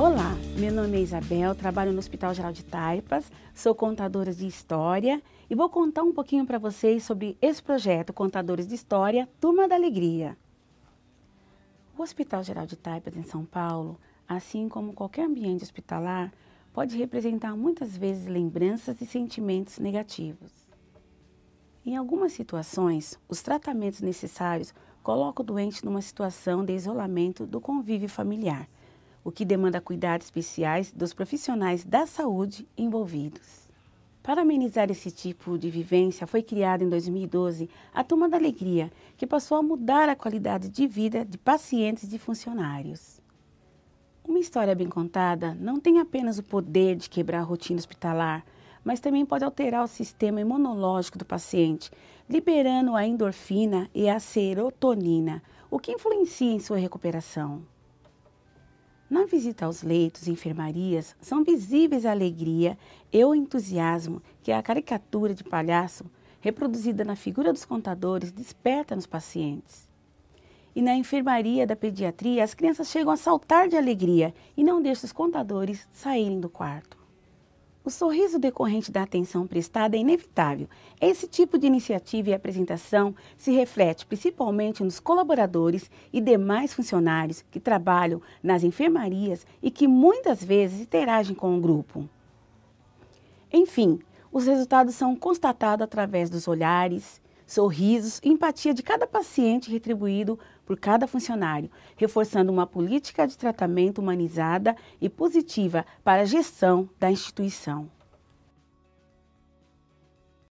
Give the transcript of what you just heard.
Olá, meu nome é Isabel, trabalho no Hospital Geral de Taipas, sou contadora de história e vou contar um pouquinho para vocês sobre esse projeto Contadores de História, Turma da Alegria. O Hospital Geral de Taipas em São Paulo, assim como qualquer ambiente hospitalar, pode representar muitas vezes lembranças e sentimentos negativos. Em algumas situações, os tratamentos necessários colocam o doente numa situação de isolamento do convívio familiar – o que demanda cuidados especiais dos profissionais da saúde envolvidos. Para amenizar esse tipo de vivência, foi criada em 2012 a Turma da Alegria, que passou a mudar a qualidade de vida de pacientes e funcionários. Uma história bem contada não tem apenas o poder de quebrar a rotina hospitalar, mas também pode alterar o sistema imunológico do paciente, liberando a endorfina e a serotonina, o que influencia em sua recuperação. Na visita aos leitos e enfermarias, são visíveis a alegria e o entusiasmo que a caricatura de palhaço, reproduzida na figura dos contadores, desperta nos pacientes. E na enfermaria da pediatria, as crianças chegam a saltar de alegria e não deixam os contadores saírem do quarto. O sorriso decorrente da atenção prestada é inevitável. Esse tipo de iniciativa e apresentação se reflete principalmente nos colaboradores e demais funcionários que trabalham nas enfermarias e que muitas vezes interagem com o grupo. Enfim, os resultados são constatados através dos olhares, sorrisos, empatia de cada paciente retribuído por cada funcionário, reforçando uma política de tratamento humanizada e positiva para a gestão da instituição.